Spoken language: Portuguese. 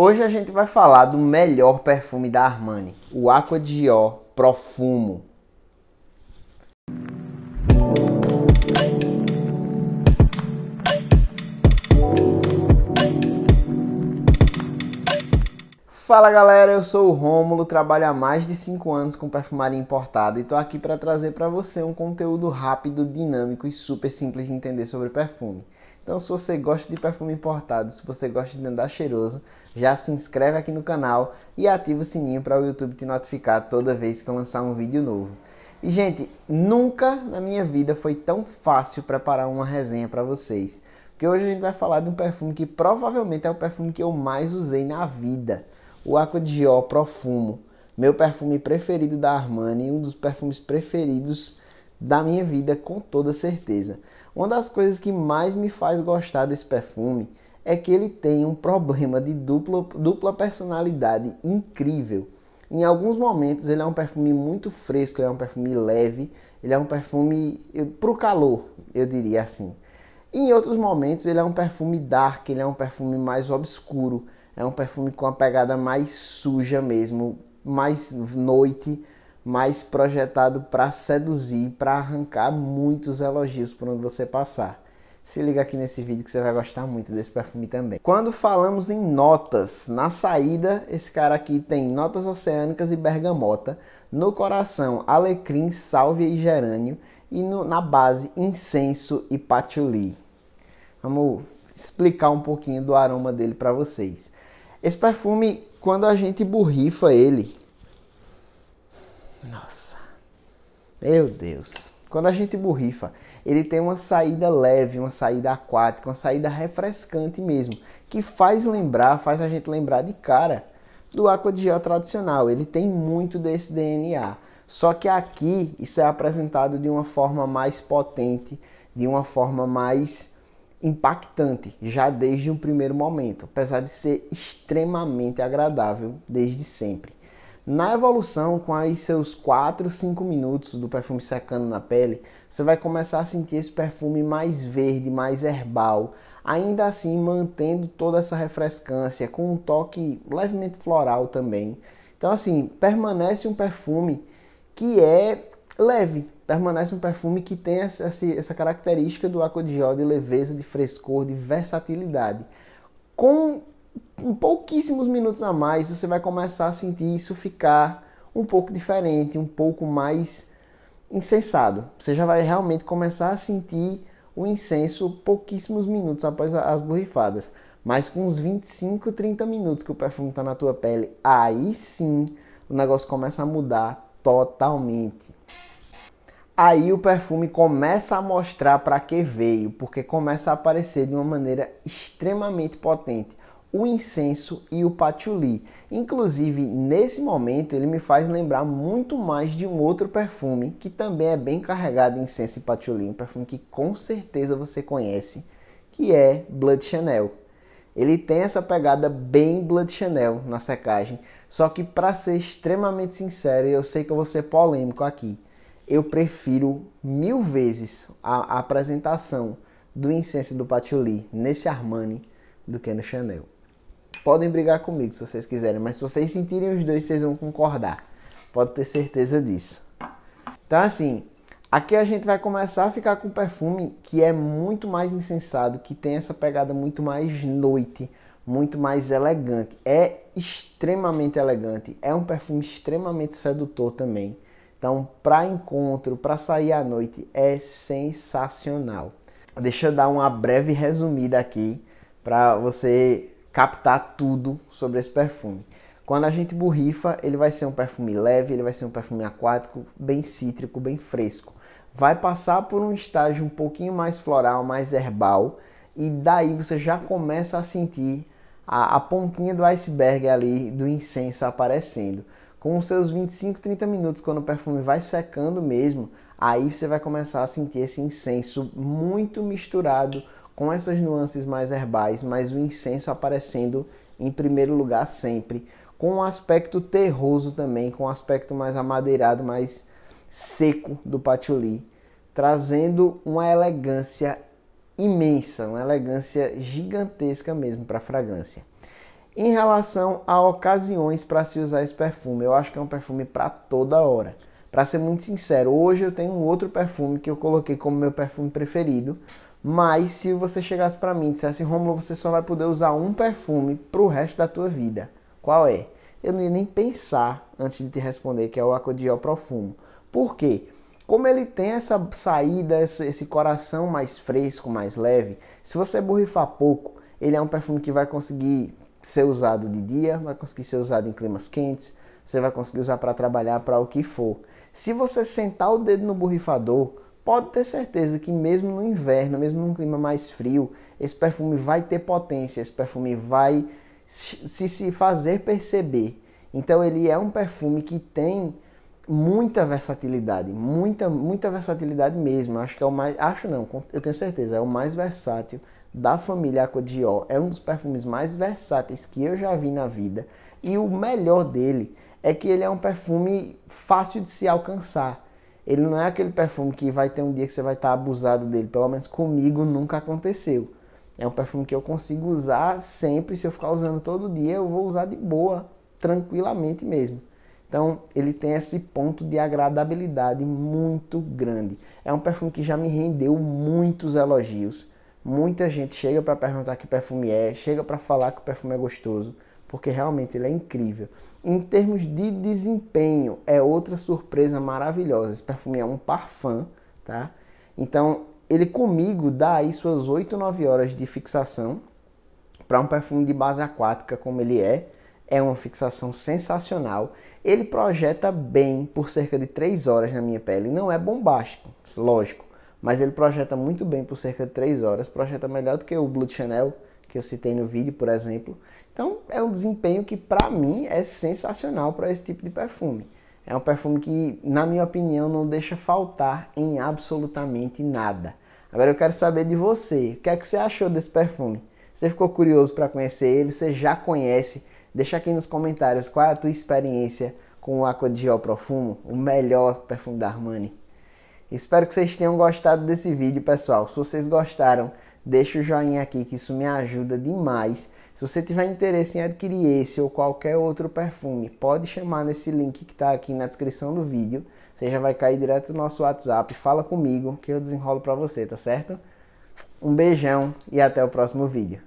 Hoje a gente vai falar do melhor perfume da Armani, o Aqua Dior Profumo. Fala galera, eu sou o Rômulo, trabalho há mais de 5 anos com perfumaria importada e tô aqui para trazer para você um conteúdo rápido, dinâmico e super simples de entender sobre perfume. Então, se você gosta de perfume importado, se você gosta de andar cheiroso, já se inscreve aqui no canal e ativa o sininho para o YouTube te notificar toda vez que eu lançar um vídeo novo. E, gente, nunca na minha vida foi tão fácil preparar uma resenha para vocês. Porque hoje a gente vai falar de um perfume que provavelmente é o perfume que eu mais usei na vida. O Aqua de Gio Profumo. Meu perfume preferido da Armani, um dos perfumes preferidos da minha vida, com toda certeza. Uma das coisas que mais me faz gostar desse perfume é que ele tem um problema de dupla, dupla personalidade incrível. Em alguns momentos ele é um perfume muito fresco, ele é um perfume leve, ele é um perfume eh, para o calor, eu diria assim. Em outros momentos ele é um perfume dark, ele é um perfume mais obscuro, é um perfume com uma pegada mais suja mesmo, mais noite, mas projetado para seduzir, para arrancar muitos elogios por onde você passar. Se liga aqui nesse vídeo que você vai gostar muito desse perfume também. Quando falamos em notas, na saída esse cara aqui tem notas oceânicas e bergamota, no coração alecrim, sálvia e gerânio e no, na base incenso e patchouli. Vamos explicar um pouquinho do aroma dele para vocês. Esse perfume, quando a gente borrifa ele, nossa. Meu Deus. Quando a gente borrifa, ele tem uma saída leve, uma saída aquática, uma saída refrescante mesmo, que faz lembrar, faz a gente lembrar de cara do aqua de gel tradicional. Ele tem muito desse DNA. Só que aqui isso é apresentado de uma forma mais potente, de uma forma mais impactante, já desde o primeiro momento, apesar de ser extremamente agradável desde sempre. Na evolução, com aí seus 4, 5 minutos do perfume secando na pele, você vai começar a sentir esse perfume mais verde, mais herbal, ainda assim mantendo toda essa refrescância, com um toque levemente floral também. Então, assim, permanece um perfume que é leve, permanece um perfume que tem essa, essa característica do Aqua de de leveza, de frescor, de versatilidade. Com em pouquíssimos minutos a mais, você vai começar a sentir isso ficar um pouco diferente, um pouco mais incensado. Você já vai realmente começar a sentir o incenso pouquíssimos minutos após as borrifadas. Mas com uns 25, 30 minutos que o perfume está na tua pele, aí sim o negócio começa a mudar totalmente. Aí o perfume começa a mostrar para que veio, porque começa a aparecer de uma maneira extremamente potente o incenso e o patchouli. Inclusive, nesse momento, ele me faz lembrar muito mais de um outro perfume que também é bem carregado em incenso e patchouli, um perfume que com certeza você conhece, que é Blood Chanel. Ele tem essa pegada bem Blood Chanel na secagem, só que para ser extremamente sincero, eu sei que eu vou ser polêmico aqui, eu prefiro mil vezes a, a apresentação do incenso e do patchouli nesse Armani do que no Chanel podem brigar comigo se vocês quiserem, mas se vocês sentirem os dois, vocês vão concordar. Pode ter certeza disso. Então, assim, aqui a gente vai começar a ficar com perfume que é muito mais insensado, que tem essa pegada muito mais noite, muito mais elegante. É extremamente elegante, é um perfume extremamente sedutor também. Então, para encontro, para sair à noite, é sensacional. Deixa eu dar uma breve resumida aqui para você captar tudo sobre esse perfume. Quando a gente borrifa, ele vai ser um perfume leve, ele vai ser um perfume aquático, bem cítrico, bem fresco. Vai passar por um estágio um pouquinho mais floral, mais herbal, e daí você já começa a sentir a, a pontinha do iceberg ali do incenso aparecendo. Com os seus 25, 30 minutos, quando o perfume vai secando mesmo, aí você vai começar a sentir esse incenso muito misturado com essas nuances mais herbais, mas o incenso aparecendo em primeiro lugar sempre, com um aspecto terroso também, com um aspecto mais amadeirado, mais seco do patchouli, trazendo uma elegância imensa, uma elegância gigantesca mesmo para a fragrância. Em relação a ocasiões para se usar esse perfume, eu acho que é um perfume para toda hora. Para ser muito sincero, hoje eu tenho um outro perfume que eu coloquei como meu perfume preferido, mas se você chegasse para mim e dissesse, Romulo, você só vai poder usar um perfume pro resto da tua vida, qual é? Eu não ia nem pensar antes de te responder que é o Acodiol Profumo. Por quê? Como ele tem essa saída, esse coração mais fresco, mais leve, se você borrifar pouco, ele é um perfume que vai conseguir ser usado de dia, vai conseguir ser usado em climas quentes, você vai conseguir usar para trabalhar, para o que for. Se você sentar o dedo no borrifador, pode ter certeza que mesmo no inverno, mesmo num clima mais frio, esse perfume vai ter potência, esse perfume vai se, se fazer perceber. Então ele é um perfume que tem muita versatilidade, muita, muita versatilidade mesmo. Acho que é o mais, acho não, eu tenho certeza, é o mais versátil da família Aqua Dior. É um dos perfumes mais versáteis que eu já vi na vida. E o melhor dele é que ele é um perfume fácil de se alcançar. Ele não é aquele perfume que vai ter um dia que você vai estar tá abusado dele. Pelo menos comigo nunca aconteceu. É um perfume que eu consigo usar sempre. Se eu ficar usando todo dia, eu vou usar de boa, tranquilamente mesmo. Então, ele tem esse ponto de agradabilidade muito grande. É um perfume que já me rendeu muitos elogios. Muita gente chega para perguntar que perfume é, chega para falar que o perfume é gostoso porque realmente ele é incrível. Em termos de desempenho, é outra surpresa maravilhosa. Esse perfume é um parfum, tá? Então, ele comigo dá aí suas 8, 9 horas de fixação para um perfume de base aquática como ele é. É uma fixação sensacional. Ele projeta bem por cerca de 3 horas na minha pele. Não é bombástico, lógico, mas ele projeta muito bem por cerca de 3 horas. Projeta melhor do que o Blood Chanel, que eu citei no vídeo, por exemplo. Então, é um desempenho que, para mim, é sensacional para esse tipo de perfume. É um perfume que, na minha opinião, não deixa faltar em absolutamente nada. Agora eu quero saber de você, o que é que você achou desse perfume? Você ficou curioso para conhecer ele? Você já conhece? Deixa aqui nos comentários qual é a tua experiência com o Aqua de Gel Profumo, o melhor perfume da Armani. Espero que vocês tenham gostado desse vídeo, pessoal. Se vocês gostaram, deixa o joinha aqui que isso me ajuda demais. Se você tiver interesse em adquirir esse ou qualquer outro perfume, pode chamar nesse link que está aqui na descrição do vídeo. Você já vai cair direto no nosso WhatsApp, fala comigo que eu desenrolo para você, tá certo? Um beijão e até o próximo vídeo.